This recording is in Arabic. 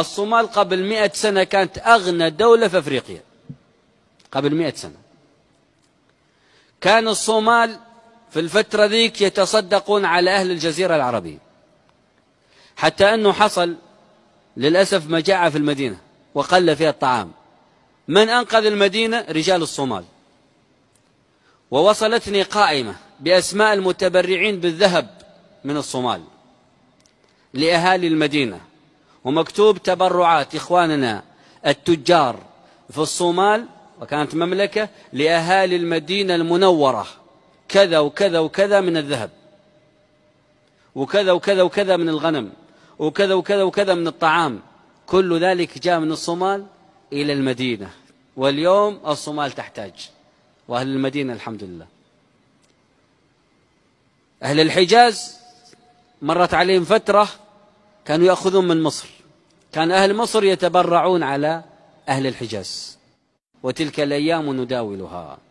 الصومال قبل مئة سنة كانت أغنى دولة في أفريقيا قبل مئة سنة كان الصومال في الفترة ذيك يتصدقون على أهل الجزيرة العربية حتى أنه حصل للأسف مجاعة في المدينة وقل فيها الطعام من أنقذ المدينة رجال الصومال ووصلتني قائمة بأسماء المتبرعين بالذهب من الصومال لأهالي المدينة ومكتوب تبرعات إخواننا التجار في الصومال وكانت مملكة لأهالي المدينة المنورة كذا وكذا وكذا من الذهب وكذا وكذا وكذا من الغنم وكذا وكذا وكذا من الطعام كل ذلك جاء من الصومال إلى المدينة واليوم الصومال تحتاج وأهل المدينة الحمد لله أهل الحجاز مرت عليهم فترة كانوا يأخذون من مصر كان أهل مصر يتبرعون على أهل الحجاز وتلك الأيام نداولها